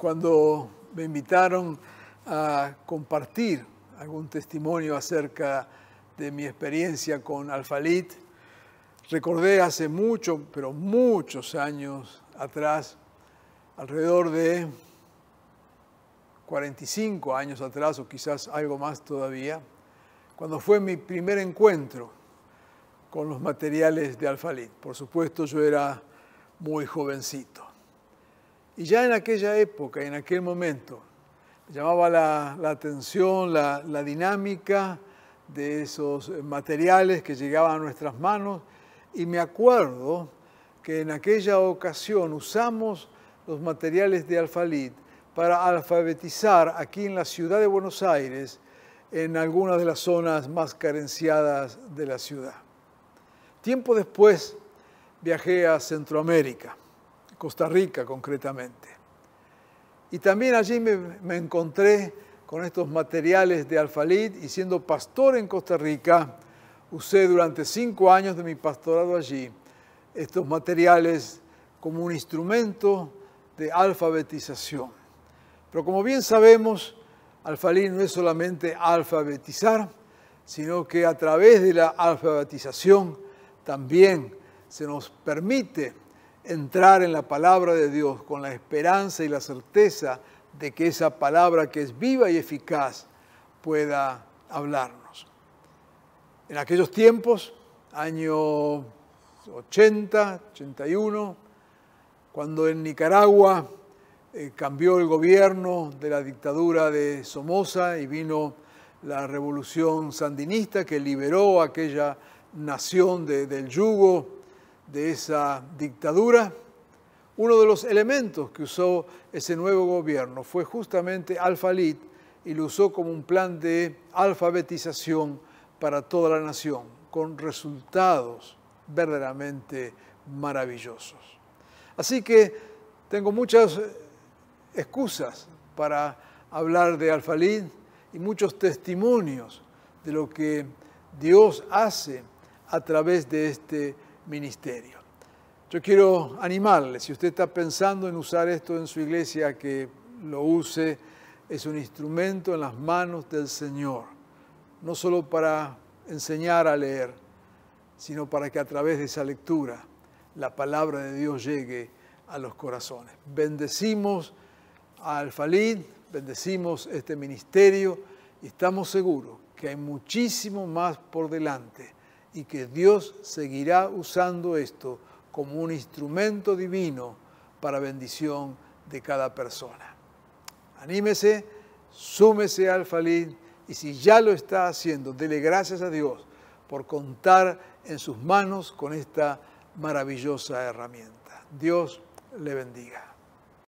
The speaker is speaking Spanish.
cuando me invitaron a compartir algún testimonio acerca de mi experiencia con Alfalit. Recordé hace mucho, pero muchos años atrás, alrededor de 45 años atrás o quizás algo más todavía, cuando fue mi primer encuentro con los materiales de Alfalit. Por supuesto, yo era muy jovencito. Y ya en aquella época, en aquel momento, llamaba la, atención la, la, dinámica de esos materiales que llegaban a nuestras manos y me acuerdo que en aquella ocasión usamos los materiales de Alfalit para alfabetizar aquí en la ciudad de Buenos Aires en algunas de las zonas más carenciadas de la ciudad. Tiempo después viajé a Centroamérica Costa Rica concretamente. Y también allí me, encontré con estos materiales de Alfalid y siendo pastor en Costa Rica, usé durante cinco años de mi pastorado allí estos materiales como un instrumento de alfabetización. Pero como bien sabemos, Alfalid no es solamente alfabetizar, sino que a través de la alfabetización también se nos permite entrar en la palabra de Dios con la esperanza y la certeza de que esa palabra que es viva y eficaz pueda hablarnos. En aquellos tiempos, año 80, 81, cuando en Nicaragua eh, cambió el gobierno de la dictadura de Somoza y vino la revolución sandinista que liberó a aquella nación del yugo de esa dictadura, uno de los elementos que usó ese nuevo gobierno fue justamente Al-Falid y lo usó como un plan de alfabetización para toda la nación, con resultados verdaderamente maravillosos. Así que tengo muchas eh, excusas para hablar de Al-Falid y muchos testimonios de lo que Dios hace a través de este ministerio. Yo quiero animarle, si usted está pensando en usar esto en su iglesia, que lo use, es un instrumento en las manos del Señor, no solo para enseñar a leer, sino para que a través de esa lectura la palabra de Dios llegue a los corazones. Bendecimos a Alfalid, bendecimos este ministerio y estamos seguros que hay muchísimo más por delante y que Dios seguirá usando esto como un instrumento divino para bendición de cada persona. Anímese, súmese al Falín y si ya lo está haciendo, dele gracias a Dios por contar en sus manos con esta maravillosa herramienta. Dios le bendiga.